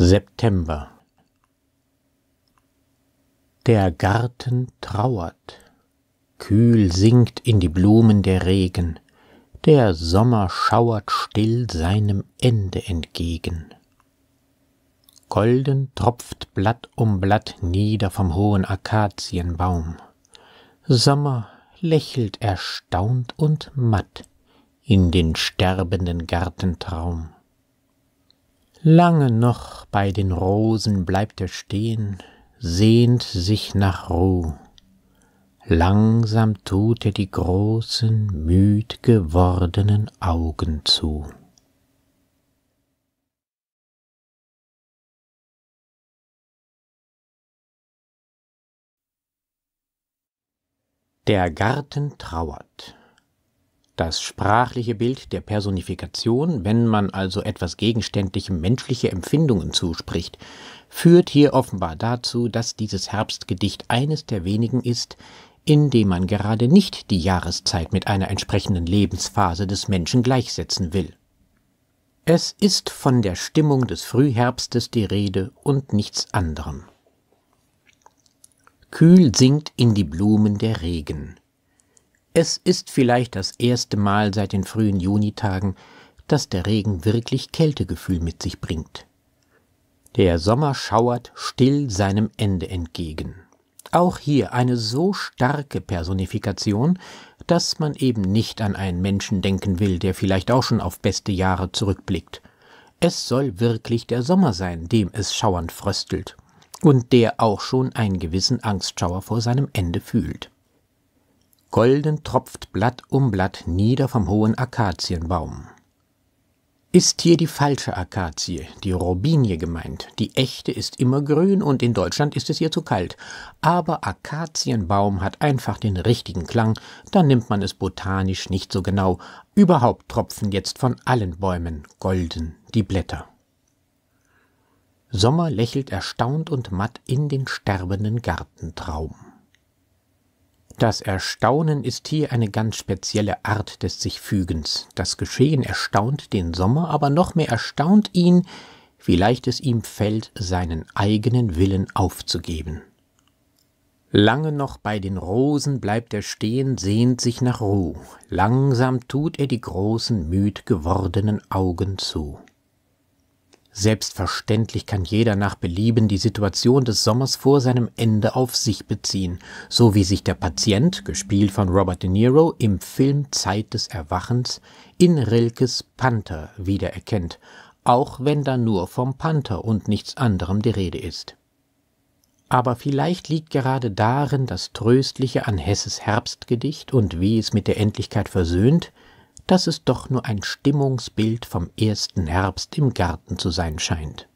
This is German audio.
September Der Garten trauert, kühl sinkt in die Blumen der Regen, der Sommer schauert still seinem Ende entgegen. Golden tropft Blatt um Blatt nieder vom hohen Akazienbaum. Sommer lächelt erstaunt und matt in den sterbenden Gartentraum. Lange noch bei den Rosen bleibt er stehen, sehnt sich nach Ruh. Langsam tut er die großen, müd gewordenen Augen zu. Der Garten trauert. Das sprachliche Bild der Personifikation, wenn man also etwas Gegenständlichem menschliche Empfindungen zuspricht, führt hier offenbar dazu, dass dieses Herbstgedicht eines der wenigen ist, in dem man gerade nicht die Jahreszeit mit einer entsprechenden Lebensphase des Menschen gleichsetzen will. Es ist von der Stimmung des Frühherbstes die Rede und nichts anderem. Kühl sinkt in die Blumen der Regen, es ist vielleicht das erste Mal seit den frühen Junitagen, dass der Regen wirklich Kältegefühl mit sich bringt. Der Sommer schauert still seinem Ende entgegen. Auch hier eine so starke Personifikation, dass man eben nicht an einen Menschen denken will, der vielleicht auch schon auf beste Jahre zurückblickt. Es soll wirklich der Sommer sein, dem es schauernd fröstelt und der auch schon einen gewissen Angstschauer vor seinem Ende fühlt golden tropft Blatt um Blatt nieder vom hohen Akazienbaum. Ist hier die falsche Akazie, die Robinie gemeint, die echte ist immer grün und in Deutschland ist es hier zu kalt, aber Akazienbaum hat einfach den richtigen Klang, da nimmt man es botanisch nicht so genau, überhaupt tropfen jetzt von allen Bäumen golden die Blätter. Sommer lächelt erstaunt und matt in den sterbenden Gartentraum. Das Erstaunen ist hier eine ganz spezielle Art des Sichfügens. Das Geschehen erstaunt den Sommer, aber noch mehr erstaunt ihn, wie leicht es ihm fällt, seinen eigenen Willen aufzugeben. Lange noch bei den Rosen bleibt er stehen, sehnt sich nach Ruh. Langsam tut er die großen, müd gewordenen Augen zu. Selbstverständlich kann jeder nach Belieben die Situation des Sommers vor seinem Ende auf sich beziehen, so wie sich der Patient, gespielt von Robert De Niro, im Film Zeit des Erwachens in Rilkes Panther wiedererkennt, auch wenn da nur vom Panther und nichts anderem die Rede ist. Aber vielleicht liegt gerade darin das Tröstliche an Hesses Herbstgedicht und wie es mit der Endlichkeit versöhnt, dass es doch nur ein Stimmungsbild vom ersten Herbst im Garten zu sein scheint.